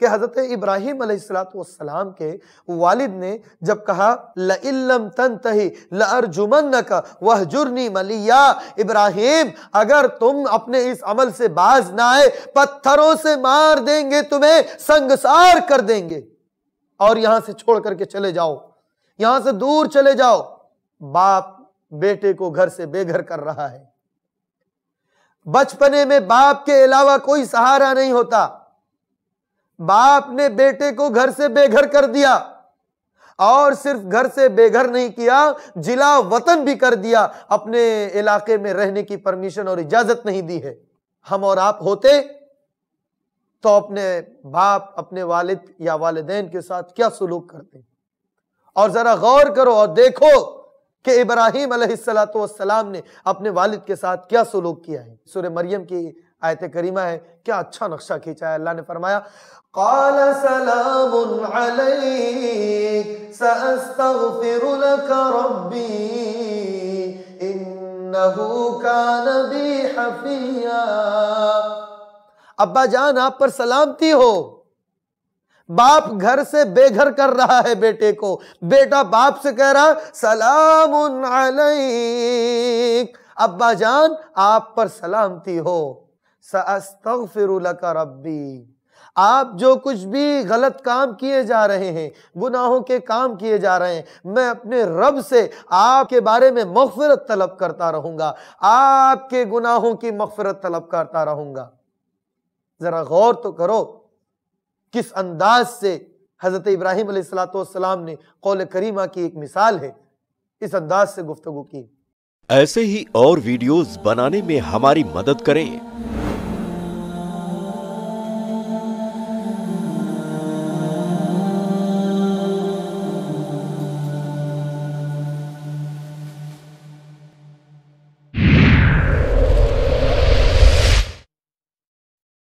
कि हज़रत इब्राहिम सलाम के वालिद ने जब कहा लम तन तही लर्जुमन का वह जुर्नी मलिया इब्राहिम अगर तुम अपने इस अमल से बाज ना आए पत्थरों से मार देंगे तुम्हें संगसार कर देंगे और यहां से छोड़ करके चले जाओ यहां से दूर चले जाओ बाप बेटे को घर से बेघर कर रहा है बचपने में बाप के अलावा कोई सहारा नहीं होता बाप ने बेटे को घर से बेघर कर दिया और सिर्फ घर से बेघर नहीं किया जिला वतन भी कर दिया अपने इलाके में रहने की परमिशन और इजाजत नहीं दी है हम और आप होते तो अपने बाप अपने वालिद या वालदेन के साथ क्या सुलूक करते और जरा गौर करो और देखो कि इब्राहिम अलैहिस्सलाम ने अपने वालिद के साथ क्या सलूक किया है सूर्य मरियम की आयत करीमा है क्या अच्छा नक्शा खींचा है अल्लाह ने फरमाया काल सलाम अब्बा जान आप पर सलामती हो बाप घर से बेघर कर रहा है बेटे को बेटा बाप से कह रहा सलाम अलैक अब्बा जान आप पर सलामती हो सस्तफ़िरुल्ला रब्बी आप जो कुछ भी गलत काम किए जा रहे हैं गुनाहों के काम किए जा रहे हैं मैं अपने रब से आपके बारे में मफफरत तलब करता रहूंगा आपके गुनाहों की मफफरत तलब करता रहूंगा ज़रा गौर तो करो किस अंदाज से हज़रत इब्राहिम सलाम ने कौल करीमा की एक मिसाल है इस अंदाज से गुफ्तु की ऐसे ही और वीडियोस बनाने में हमारी मदद करें